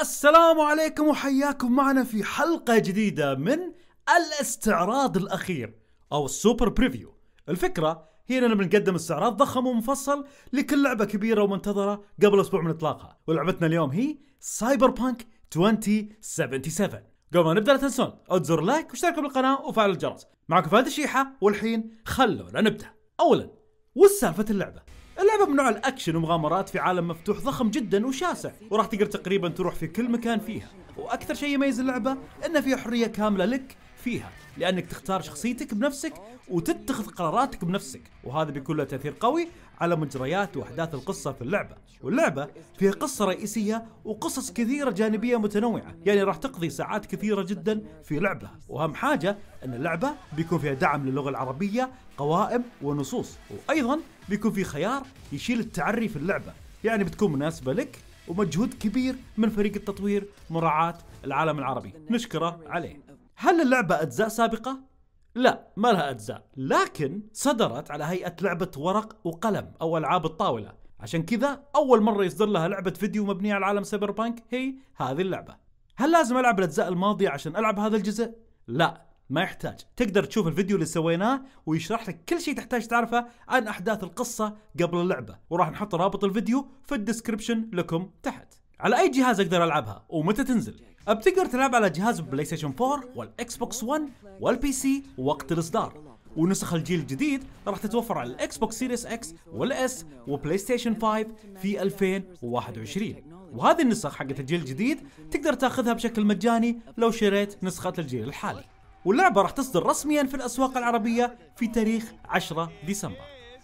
السلام عليكم وحياكم معنا في حلقة جديدة من الاستعراض الأخير أو السوبر بريفيو الفكرة هي اننا بنقدم استعراض ضخم ومفصل لكل لعبة كبيرة ومنتظرة قبل اسبوع من اطلاقها ولعبتنا اليوم هي سايبر بانك 2077 قبل ما نبدا لا تنسون أتزور لايك واشتركوا بالقناة وفعل الجرس معكم فهد الشيحة والحين خلونا نبدا أولا وش سالفة اللعبة؟ اللعبة من نوع الأكشن ومغامرات في عالم مفتوح ضخم جدا وشاسع وراح تقدر تقريبا تروح في كل مكان فيها وأكثر شيء يميز اللعبة أن فيها حرية كاملة لك فيها لانك تختار شخصيتك بنفسك وتتخذ قراراتك بنفسك وهذا بيكون له تاثير قوي على مجريات واحداث القصه في اللعبه واللعبه فيها قصه رئيسيه وقصص كثيره جانبيه متنوعه يعني راح تقضي ساعات كثيره جدا في لعبه واهم حاجه ان اللعبه بيكون فيها دعم للغه العربيه قوائم ونصوص وايضا بيكون في خيار يشيل التعري في اللعبه يعني بتكون مناسبه لك ومجهود كبير من فريق التطوير مراعاة العالم العربي نشكره عليه هل اللعبة أجزاء سابقة؟ لا ما لها أجزاء لكن صدرت على هيئة لعبة ورق وقلم أو ألعاب الطاولة عشان كذا أول مرة يصدر لها لعبة فيديو مبنية على عالم سايبر بانك هي هذه اللعبة هل لازم ألعب الأجزاء الماضية عشان ألعب هذا الجزء؟ لا ما يحتاج تقدر تشوف الفيديو اللي سويناه ويشرح لك كل شيء تحتاج تعرفه عن أحداث القصة قبل اللعبة وراح نحط رابط الفيديو في الديسكريبشن لكم تحت على اي جهاز اقدر العبها ومتى تنزل بتقدر تلعب على جهاز بلاي ستيشن 4 والاكس بوكس 1 والبي سي وقت الاصدار ونسخ الجيل الجديد راح تتوفر على الاكس بوكس سيريس اكس والاس وبلاي ستيشن 5 في 2021 وهذه النسخ حقت الجيل الجديد تقدر تاخذها بشكل مجاني لو شريت نسخة الجيل الحالي واللعبة راح تصدر رسميا في الاسواق العربية في تاريخ 10 ديسمبر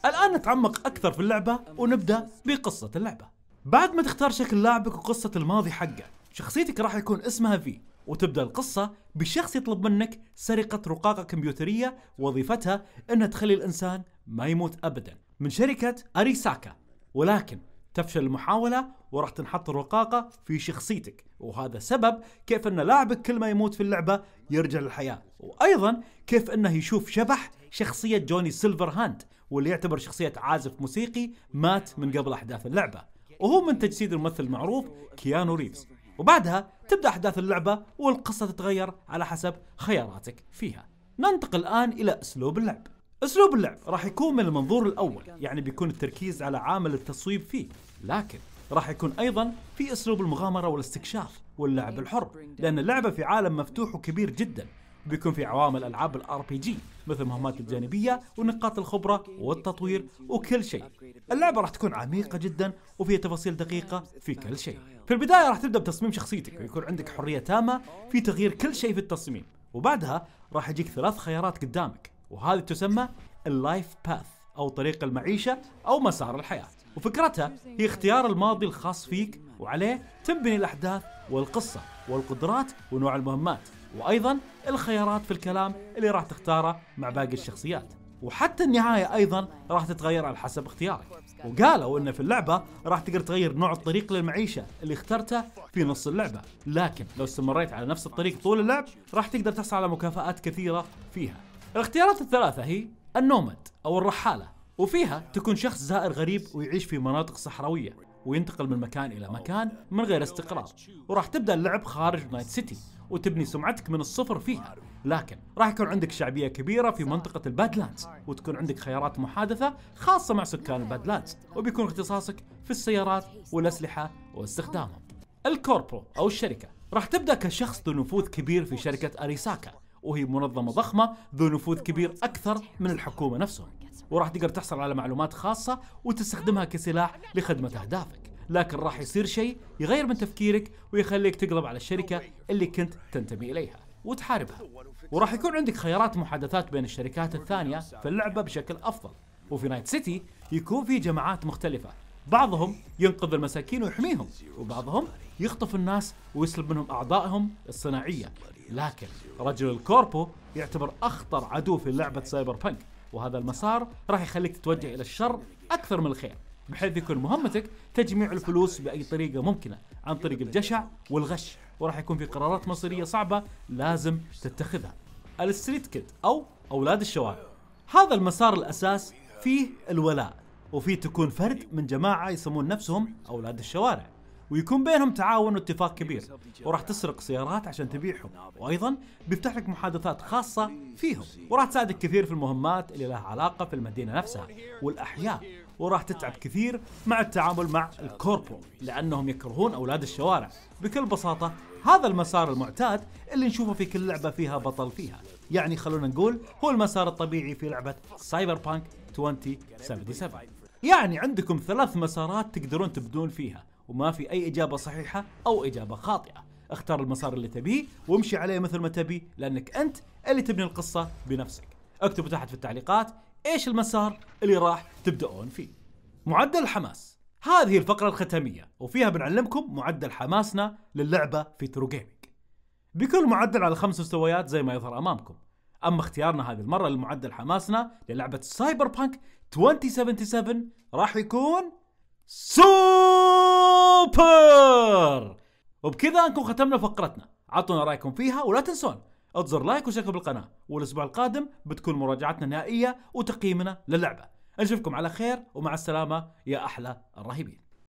الان نتعمق اكثر في اللعبة ونبدأ بقصة اللعبة بعد ما تختار شكل لاعبك وقصة الماضي حقه شخصيتك راح يكون اسمها في وتبدا القصة بشخص يطلب منك سرقة رقاقة كمبيوترية وظيفتها انها تخلي الانسان ما يموت ابدا من شركة اريساكا ولكن تفشل المحاولة وراح تنحط الرقاقة في شخصيتك وهذا سبب كيف ان لاعبك كل ما يموت في اللعبة يرجع للحياة وايضا كيف انه يشوف شبح شخصية جوني سيلفر هاند واللي يعتبر شخصية عازف موسيقي مات من قبل احداث اللعبة وهو من تجسيد الممثل المعروف كيانو ريفز وبعدها تبدأ أحداث اللعبة والقصة تتغير على حسب خياراتك فيها ننتقل الآن إلى أسلوب اللعب أسلوب اللعب راح يكون من المنظور الأول يعني بيكون التركيز على عامل التصويب فيه لكن راح يكون ايضا في اسلوب المغامره والاستكشاف واللعب الحر لان اللعبه في عالم مفتوح وكبير جدا بيكون في عوامل العاب الار بي جي مثل المهمات الجانبيه ونقاط الخبره والتطوير وكل شيء. اللعبه راح تكون عميقه جدا وفيها تفاصيل دقيقه في كل شيء. في البدايه راح تبدا بتصميم شخصيتك ويكون عندك حريه تامه في تغيير كل شيء في التصميم، وبعدها راح يجيك ثلاث خيارات قدامك وهذه تسمى اللايف باث او طريق المعيشه او مسار الحياه. وفكرتها هي اختيار الماضي الخاص فيك وعليه تنبني الأحداث والقصة والقدرات ونوع المهمات وأيضا الخيارات في الكلام اللي راح تختاره مع باقي الشخصيات وحتى النهاية أيضا راح تتغير على حسب اختيارك وقالوا أن في اللعبة راح تقدر تغير نوع الطريق للمعيشة اللي اخترته في نص اللعبة لكن لو استمريت على نفس الطريق طول اللعب راح تقدر تحصل على مكافآت كثيرة فيها الاختيارات الثلاثة هي النومد أو الرحالة وفيها تكون شخص زائر غريب ويعيش في مناطق صحراوية وينتقل من مكان الى مكان من غير استقرار وراح تبدا اللعب خارج نايت سيتي وتبني سمعتك من الصفر فيها لكن راح يكون عندك شعبيه كبيره في منطقه البادلاندز وتكون عندك خيارات محادثه خاصه مع سكان البادلاندز وبيكون اختصاصك في السيارات والاسلحه واستخدامهم الكوربو او الشركه راح تبدا كشخص ذو نفوذ كبير في شركه اريساكا وهي منظمة ضخمة ذو نفوذ كبير أكثر من الحكومة نفسهم وراح تقدر تحصل على معلومات خاصة وتستخدمها كسلاح لخدمة أهدافك لكن راح يصير شيء يغير من تفكيرك ويخليك تقلب على الشركة اللي كنت تنتمي إليها وتحاربها وراح يكون عندك خيارات محادثات بين الشركات الثانية في اللعبة بشكل أفضل وفي نايت سيتي يكون في جماعات مختلفة بعضهم ينقذ المساكين ويحميهم وبعضهم يخطف الناس ويسلب منهم أعضائهم الصناعية لكن رجل الكوربو يعتبر أخطر عدو في لعبة سايبر بانك وهذا المسار راح يخليك تتوجه إلى الشر أكثر من الخير بحيث يكون مهمتك تجميع الفلوس بأي طريقة ممكنة عن طريق الجشع والغش وراح يكون في قرارات مصيرية صعبة لازم تتخذها الستريت كيد أو أولاد الشوارع هذا المسار الأساس فيه الولاء وفي تكون فرد من جماعة يسمون نفسهم أولاد الشوارع ويكون بينهم تعاون واتفاق كبير وراح تسرق سيارات عشان تبيعهم وايضا بيفتح لك محادثات خاصه فيهم وراح تساعدك كثير في المهمات اللي لها علاقه في المدينه نفسها والاحياء وراح تتعب كثير مع التعامل مع الكوربو لانهم يكرهون اولاد الشوارع بكل بساطه هذا المسار المعتاد اللي نشوفه في كل لعبه فيها بطل فيها يعني خلونا نقول هو المسار الطبيعي في لعبه سايبر بانك 2077 يعني عندكم ثلاث مسارات تقدرون تبدون فيها وما في اي اجابه صحيحه او اجابه خاطئه اختار المسار اللي تبيه وامشي عليه مثل ما تبي لانك انت اللي تبني القصه بنفسك اكتبوا تحت في التعليقات ايش المسار اللي راح تبدأون فيه معدل الحماس هذه الفقرة الختامية وفيها بنعلمكم معدل حماسنا للعبة في ترو جيمنج بكل معدل على خمس مستويات زي ما يظهر أمامكم اما اختيارنا هذه المره لمعدل حماسنا للعبه سايبر بانك 2077 راح يكون سوبر وبكذا نكون ختمنا فقرتنا اعطونا رايكم فيها ولا تنسون تزر لايك وشيك بالقناه والاسبوع القادم بتكون مراجعتنا النهائيه وتقييمنا للعبه نشوفكم على خير ومع السلامه يا احلى الراهبين